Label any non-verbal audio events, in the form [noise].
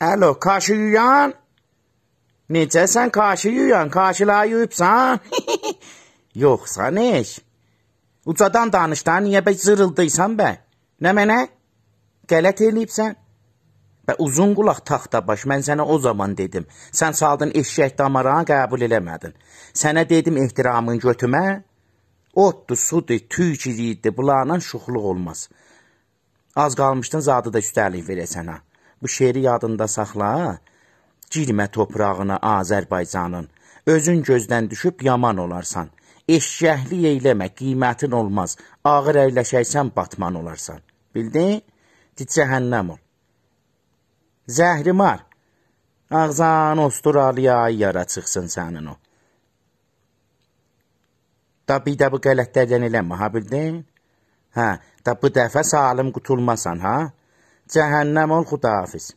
Alo, karşı yüyan? Necəsən karşı yüyan, karşılayı yuyubsan? [laughs] Yoxsa neç? Ucadan danışdan, niyə bək zırıldıysan bə? Nə mənə? Qələt eləyibsən? Və uzun qulaq taxtabaş, mən sənə o zaman dedim. Sən saldın eşşək damaran, qəbul eləmədin. Sənə dedim ehtiramın götümə, otdu, sudu, tüy idi, bulanan şuxluq olmaz. Az qalmışdın zadı da üstəlik verəsən ha. Bu şeiri yadında saxla. Girmə torpağına Azərbaycanın. Özün gözdən düşüb yaman olarsan. Eşşəhli eyləmə, qiymətin olmaz. Ağır əyləşəksən batman olarsan. Bildin? Dit cəhənnəm ol. Zəhrimar. Ağzan Avstraliyaya yara çıxsın sənin o. Da bir də bu qələtlərdən eləmə, ha bildin? Hə, da bu dəfə salim qutulmasan, ha? جهنم الخطافس